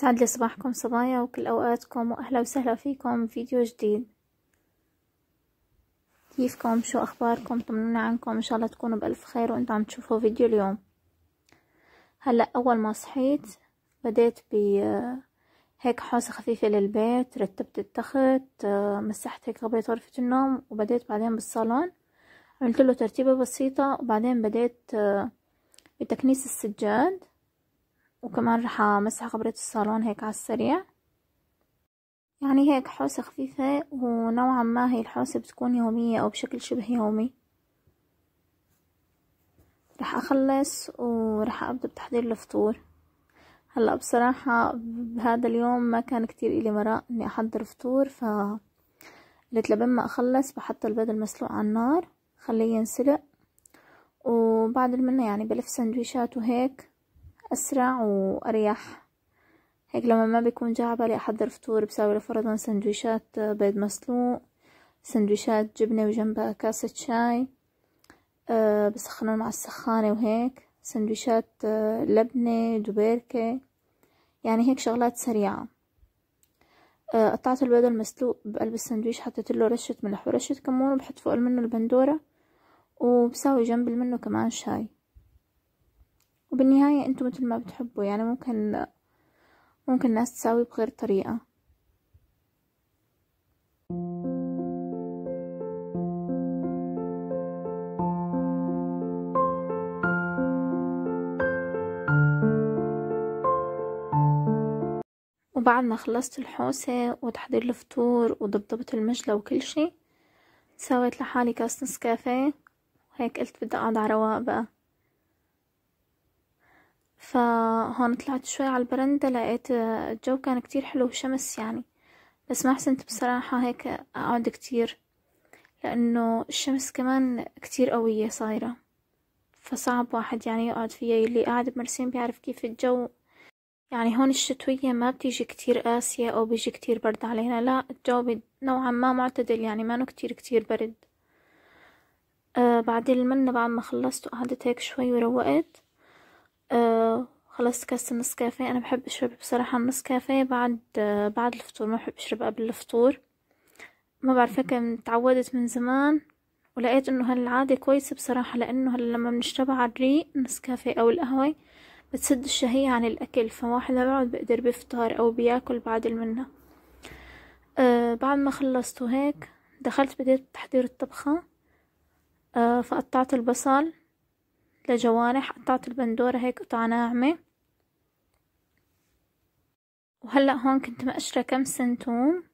سعد لي صباحكم صبايا وكل اوقاتكم واهلا وسهلا فيكم فيديو جديد كيفكم شو اخباركم طمنونا عنكم ان شاء الله تكونوا بالف خير وانتم عم تشوفوا فيديو اليوم هلا اول ما صحيت بديت ب آه، هيك حوسه خفيفه للبيت رتبت التخت آه، مسحت هيك غبيت غرفه النوم وبديت بعدين بالصالون عملت له ترتيبه بسيطه وبعدين بديت آه، بتكنيس السجاد وكمان رح امسح غبرة الصالون هيك على السريع يعني هيك حوسة خفيفة ونوعا ما هي الحوسة بتكون يومية او بشكل شبه يومي رح اخلص ورح ابدأ بتحضير الفطور هلا بصراحة بهذا اليوم ما كان كتير إلي مراء إني أحضر فطور ف قلت ما أخلص بحط البيض المسلوق على النار خليه ينسلق وبعد المنه يعني بلف سندويشات وهيك أسرع وأريح هيك لما ما بيكون جاي بالي أحضر فطور بساوي فرضا سندويشات بيض مسلوق سندويشات جبنة وجنبها كاسة شاي أه بسخنهم على السخانة وهيك سندويشات آه، لبنة دبيركة يعني هيك شغلات سريعة أه قطعت البيض المسلوق بقلب السندويش حطيت له رشة ملح ورشة كمون وبحط فوق منه البندورة وبساوي جنب منه كمان شاي وبالنهاية انتم مثل ما بتحبوا يعني ممكن ممكن الناس تساوي بغير طريقة وبعد ما خلصت الحوسة وتحضير الفطور وضبطبت المجلة وكل شي سويت لحالي كاس نسكافيه وهيك قلت بدي اقعد على رواق بقى فهون طلعت شوي على البرندة لقيت آه، الجو كان كتير حلو وشمس يعني بس ما حسنت بصراحة هيك أقعد كتير لأنه الشمس كمان كتير قوية صايرة فصعب واحد يعني يقعد فيها اللي قاعد بمرسين بيعرف كيف الجو يعني هون الشتوية ما بتيجي كتير قاسية أو بيجي كتير برد علينا لا الجو نوعا ما معتدل يعني ما كتير كتير برد آه بعدين المنة بعد ما خلصت وقعدت هيك شوي وروقت آه، خلصت كاسه كاس النسكافيه انا بحب اشرب بصراحه النسكافيه بعد آه بعد الفطور ما بحب اشرب قبل الفطور ما بعرف هيك تعودت من زمان ولقيت انه هالعادة كويسة بصراحة لانه هلا لما بنشربها على الريق نسكافيه او القهوة بتسد الشهية عن الاكل فواحد بيقعد بقدر بيفطر او بياكل بعد منها آه بعد ما خلصت وهيك دخلت بديت تحضير الطبخة آه فقطعت البصل لجوانح قطعت البندورة هيك قطعة ناعمة وهلأ هون كنت مقشرة كم سنتوم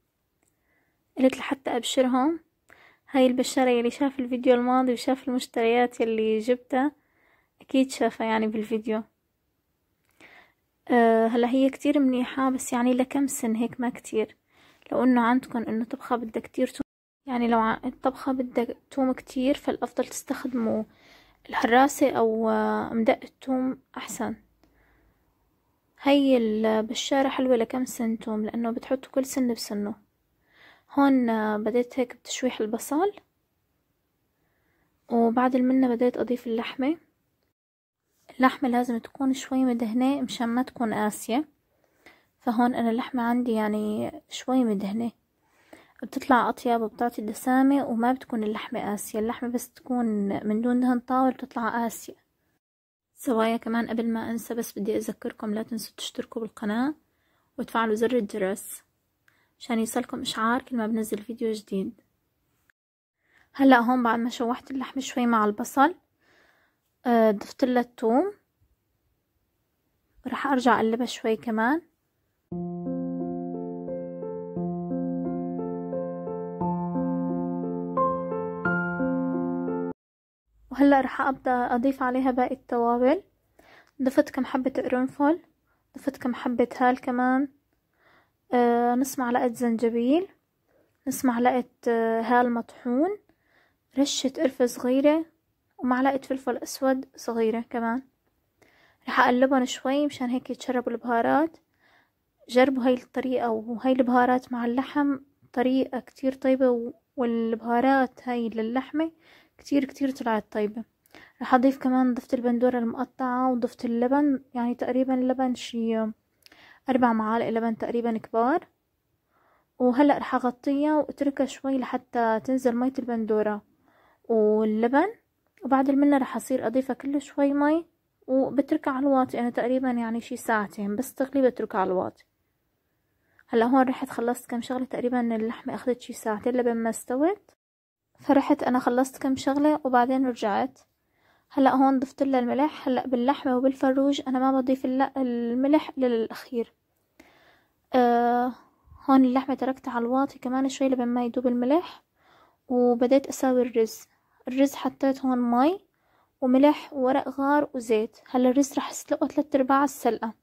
قلت لحتى أبشرهم هاي البشارة يلي شاف الفيديو الماضي وشاف المشتريات يلي جبتها أكيد شافها يعني بالفيديو أه هلا هي كتير منيحة بس يعني لكم سن هيك ما كتير لو انه عندكن انه طبخة بدها كتير توم يعني لو الطبخة بدها توم كتير فالأفضل تستخدموه الحراسة أو مدق التوم أحسن هي البشارة حلوة لكم سن توم لأنه بتحطوا كل سن بسنه هون بديت هيك بتشويح البصل وبعد المنة بديت أضيف اللحمة اللحمة لازم تكون شوي مدهنة مشان ما تكون قاسية فهون أنا اللحمة عندي يعني شوي مدهنة بتطلع أطيب وبتعطي دسامة وما بتكون اللحمة قاسية اللحمة بس تكون من دون دهن طاول بتطلع قاسية سوايا كمان قبل ما أنسى بس بدي أذكركم لا تنسوا تشتركوا بالقناة وتفعلوا زر الجرس عشان يوصلكم إشعار كل ما بنزل فيديو جديد هلأ هون بعد ما شوحت اللحمة شوي مع البصل آه، ضفت لها الثوم راح أرجع أقلبها شوي كمان وهلا راح ابدا اضيف عليها باقي التوابل ضفت كم حبة قرنفل ضفت كم حبة هال كمان آه نص معلقة زنجبيل نص معلقة آه هال مطحون رشة قرفة صغيرة ومعلقة فلفل أسود صغيرة كمان رح أقلبهم شوي مشان هيك يتشربوا البهارات جربوا هاي الطريقة وهي البهارات مع اللحم طريقة كتير طيبة والبهارات هاي للحمة كتير كتير طلعت طيبة راح اضيف كمان ضفت البندورة المقطعة وضفت اللبن يعني تقريبا لبن شي اربع معالق لبن تقريبا كبار وهلأ راح اغطيها واتركها شوي لحتى تنزل مية البندورة واللبن وبعد المنة راح اصير اضيفها كل شوي مي وبتركها على الواطي انا تقريبا يعني شي ساعتين بس تغلي بتركها على الواطي هلا هون رحت خلصت كم شغله تقريبا اللحمه اخذت شي ساعتين لبين ما استوت فرحت انا خلصت كم شغلة وبعدين رجعت هلا هون ضفت لها الملح هلا باللحمة وبالفروج انا ما بضيف الملح للاخير آه هون اللحمة تركتها على الواطي كمان شوي لبين ما يدوب الملح وبديت اساوي الرز الرز حطيت هون مي وملح وورق غار وزيت هلا الرز رح اسلقه ثلاثة ارباع السلقة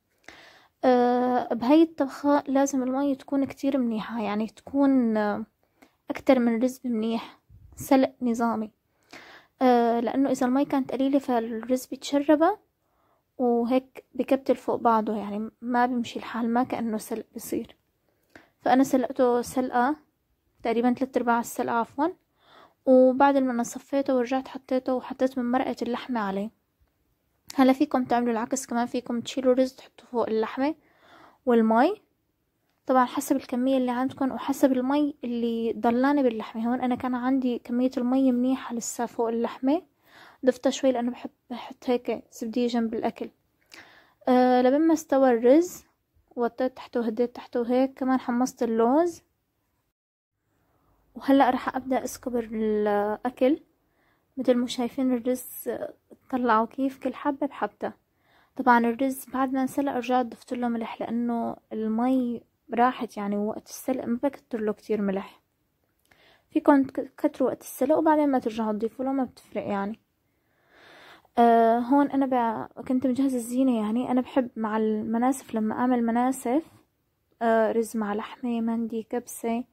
أه بهاي الطبخة لازم المي تكون كتير منيحة يعني تكون آه، أكتر من رز منيح سلق نظامي آه لانه اذا المي كانت قليلة فالرز بيتشربها وهيك بكبتل فوق بعضه يعني ما بيمشي الحال ما كأنه سلق بصير فأنا سلقته سلقة تقريبا تلت ارباع السلقة عفوا وبعد ما انا صفيته ورجعت حطيته وحطيت من مرقة اللحمة عليه هلا فيكم تعملوا العكس كمان فيكم تشيلوا رز تحطوا فوق اللحمة والمي طبعا حسب الكمية اللي عندكم وحسب المي اللي ضلاني باللحمة هون انا كان عندي كمية المي منيحة لسا فوق اللحمة ضفتها شوي لانه بحب احط هيك زبدية جنب الاكل أه لبما استوى الرز وطيت تحته وهديت تحته وهيك كمان حمصت اللوز وهلا رح ابدا اسكب الاكل مثل ما شايفين الرز طلعوا كيف كل حبه بحبتها طبعا الرز بعد ما انسلق رجعت ضفت له ملح لانه المي براحت يعني وقت السلق ما بكتر له كتير ملح فيكم تكتروا وقت السلق وبعدين ما ترجعوا تضيفوا له ما بتفرق يعني آه هون انا كنت مجهزه الزينه يعني انا بحب مع المناسف لما اعمل مناسف آه رز مع لحمه مندي كبسه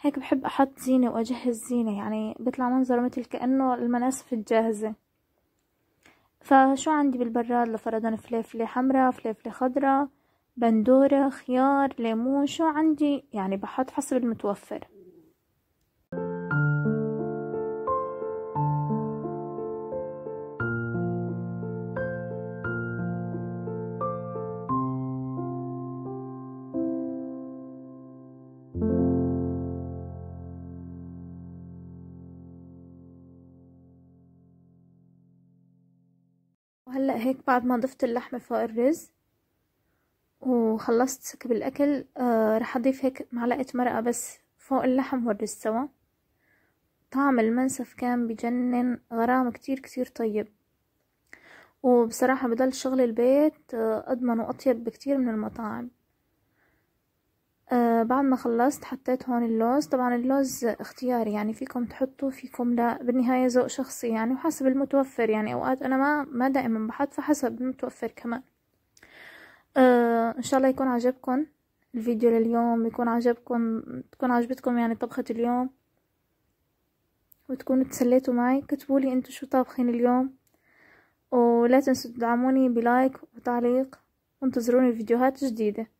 هيك بحب احط زينه واجهز زينه يعني بيطلع منظره مثل كانه المناسف الجاهزه فشو عندي بالبراد لفرضا فليفله حمراء فليفله خضراء بندورة خيار ليمون شو عندي يعني بحط حسب المتوفر وهلأ هيك بعد ما ضفت اللحمة فوق الرز وخلصت سكب الاكل آه راح اضيف هيك معلقه مرقه بس فوق اللحم والرز سوا طعم المنسف كان بجنن غرام كتير كتير طيب وبصراحة بضل شغل البيت آه، أضمن وأطيب بكتير من المطاعم أه بعد ما خلصت حطيت هون اللوز طبعا اللوز اختياري يعني فيكم تحطوا فيكم لا بالنهاية ذوق شخصي يعني وحسب المتوفر يعني أوقات أنا ما ما دائما بحط فحسب المتوفر كمان آه ان شاء الله يكون عجبكم الفيديو لليوم يكون عجبكم تكون عجبتكم يعني طبخة اليوم وتكونوا تسليتوا معي كتبولي انتو شو طابخين اليوم ولا تنسوا تدعموني بلايك وتعليق وانتظروني فيديوهات جديده